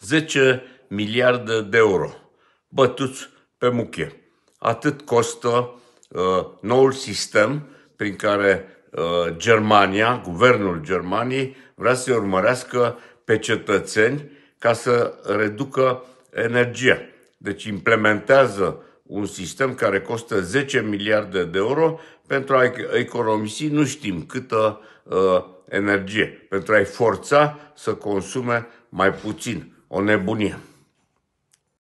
10 miliarde de euro bătuți pe muche. Atât costă uh, noul sistem prin care uh, Germania, guvernul Germaniei, vrea să urmărească pe cetățeni ca să reducă energia. Deci implementează un sistem care costă 10 miliarde de euro pentru a economisi nu știm câtă uh, energie, pentru a-i forța să consume mai puțin. O nebunie.